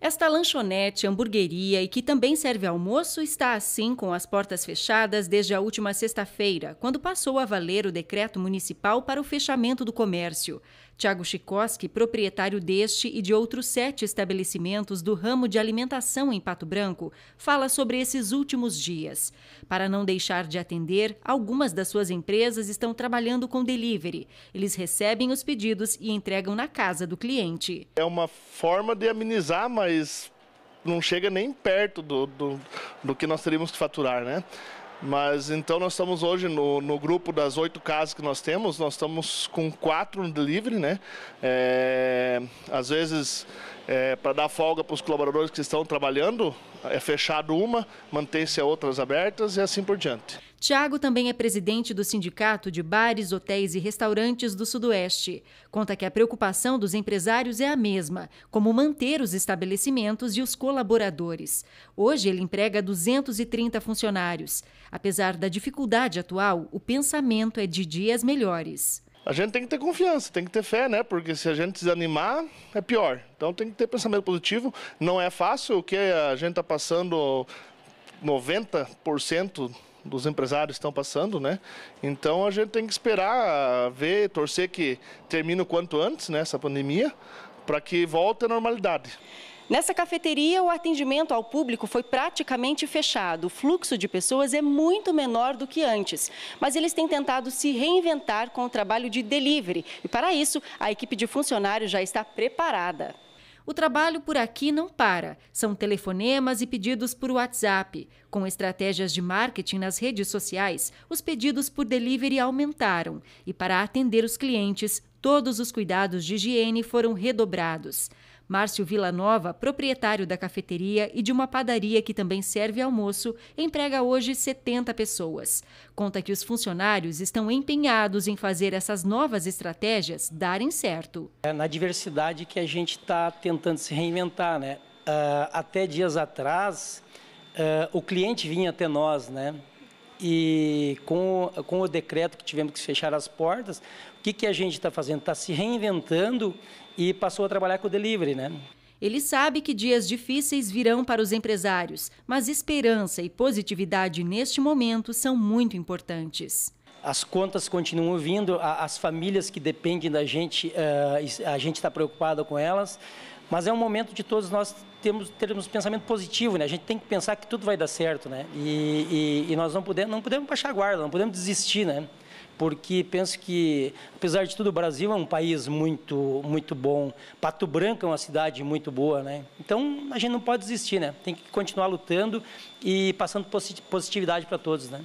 Esta lanchonete, hamburgueria e que também serve almoço está assim com as portas fechadas desde a última sexta-feira, quando passou a valer o decreto municipal para o fechamento do comércio. Tiago Chikoski, proprietário deste e de outros sete estabelecimentos do ramo de alimentação em Pato Branco, fala sobre esses últimos dias. Para não deixar de atender, algumas das suas empresas estão trabalhando com delivery. Eles recebem os pedidos e entregam na casa do cliente. É uma forma de amenizar, mas não chega nem perto do, do, do que nós teríamos que faturar, né? Mas então nós estamos hoje no, no grupo das oito casas que nós temos, nós estamos com quatro no delivery, né? É, às vezes, é, para dar folga para os colaboradores que estão trabalhando, é fechado uma, mantém-se outras abertas e assim por diante. Tiago também é presidente do Sindicato de Bares, Hotéis e Restaurantes do Sudoeste. Conta que a preocupação dos empresários é a mesma, como manter os estabelecimentos e os colaboradores. Hoje ele emprega 230 funcionários. Apesar da dificuldade atual, o pensamento é de dias melhores. A gente tem que ter confiança, tem que ter fé, né? Porque se a gente desanimar, é pior. Então tem que ter pensamento positivo. Não é fácil o que a gente está passando 90% dos empresários estão passando, né? Então a gente tem que esperar, ver, torcer que termine o quanto antes, né, essa pandemia, para que volte à normalidade. Nessa cafeteria, o atendimento ao público foi praticamente fechado. O fluxo de pessoas é muito menor do que antes, mas eles têm tentado se reinventar com o trabalho de delivery. E para isso, a equipe de funcionários já está preparada. O trabalho por aqui não para. São telefonemas e pedidos por WhatsApp. Com estratégias de marketing nas redes sociais, os pedidos por delivery aumentaram e para atender os clientes, todos os cuidados de higiene foram redobrados. Márcio Villanova, proprietário da cafeteria e de uma padaria que também serve almoço, emprega hoje 70 pessoas. Conta que os funcionários estão empenhados em fazer essas novas estratégias darem certo. É na diversidade que a gente está tentando se reinventar, né? Uh, até dias atrás, uh, o cliente vinha até nós, né? E com, com o decreto que tivemos que fechar as portas, o que, que a gente está fazendo? Está se reinventando e passou a trabalhar com o delivery, né? Ele sabe que dias difíceis virão para os empresários, mas esperança e positividade neste momento são muito importantes as contas continuam vindo, as famílias que dependem da gente, eh, a gente está preocupado com elas, mas é um momento de todos nós termos, termos pensamento positivo, né? A gente tem que pensar que tudo vai dar certo, né? E, e, e nós não podemos, não podemos baixar a guarda, não podemos desistir, né? porque penso que, apesar de tudo, o Brasil é um país muito, muito bom. Pato Branco é uma cidade muito boa, né? Então, a gente não pode desistir, né? Tem que continuar lutando e passando positividade para todos, né?